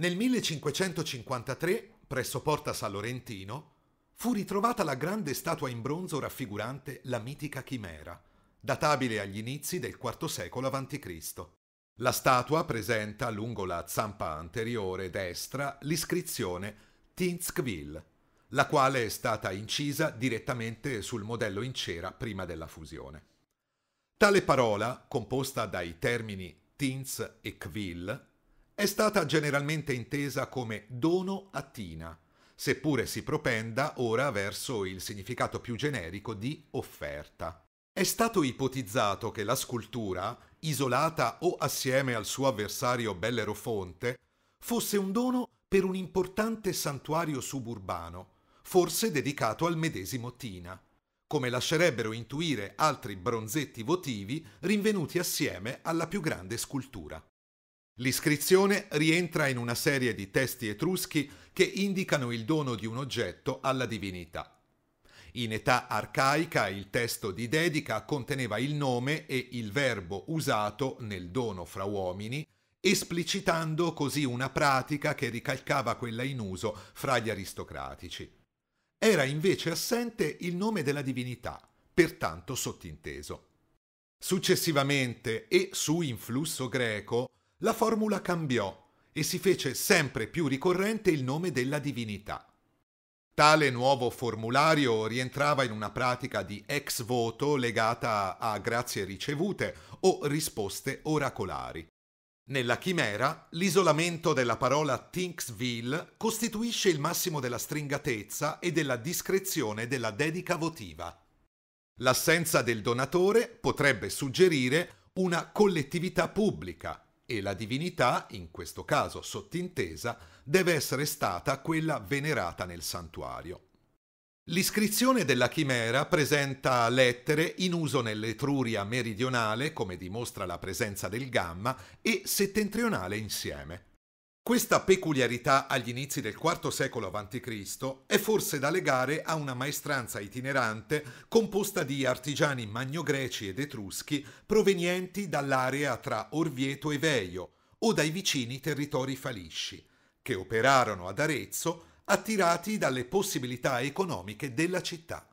Nel 1553, presso Porta San Lorentino, fu ritrovata la grande statua in bronzo raffigurante la mitica chimera, databile agli inizi del IV secolo a.C. La statua presenta lungo la zampa anteriore destra l'iscrizione Tinskville, la quale è stata incisa direttamente sul modello in cera prima della fusione. Tale parola, composta dai termini Tins e Kvil, è stata generalmente intesa come dono a Tina, seppure si propenda ora verso il significato più generico di offerta. È stato ipotizzato che la scultura, isolata o assieme al suo avversario Bellerofonte, fosse un dono per un importante santuario suburbano, forse dedicato al medesimo Tina, come lascerebbero intuire altri bronzetti votivi rinvenuti assieme alla più grande scultura. L'iscrizione rientra in una serie di testi etruschi che indicano il dono di un oggetto alla divinità. In età arcaica il testo di dedica conteneva il nome e il verbo usato nel dono fra uomini, esplicitando così una pratica che ricalcava quella in uso fra gli aristocratici. Era invece assente il nome della divinità, pertanto sottinteso. Successivamente e su influsso greco, la formula cambiò e si fece sempre più ricorrente il nome della divinità. Tale nuovo formulario rientrava in una pratica di ex voto legata a grazie ricevute o risposte oracolari. Nella chimera, l'isolamento della parola Thinksville costituisce il massimo della stringatezza e della discrezione della dedica votiva. L'assenza del donatore potrebbe suggerire una collettività pubblica, e la divinità, in questo caso sottintesa, deve essere stata quella venerata nel santuario. L'iscrizione della chimera presenta lettere in uso nell'Etruria meridionale, come dimostra la presenza del gamma, e settentrionale insieme. Questa peculiarità agli inizi del IV secolo a.C. è forse da legare a una maestranza itinerante composta di artigiani magno-greci ed etruschi provenienti dall'area tra Orvieto e Veio o dai vicini territori falisci, che operarono ad Arezzo attirati dalle possibilità economiche della città.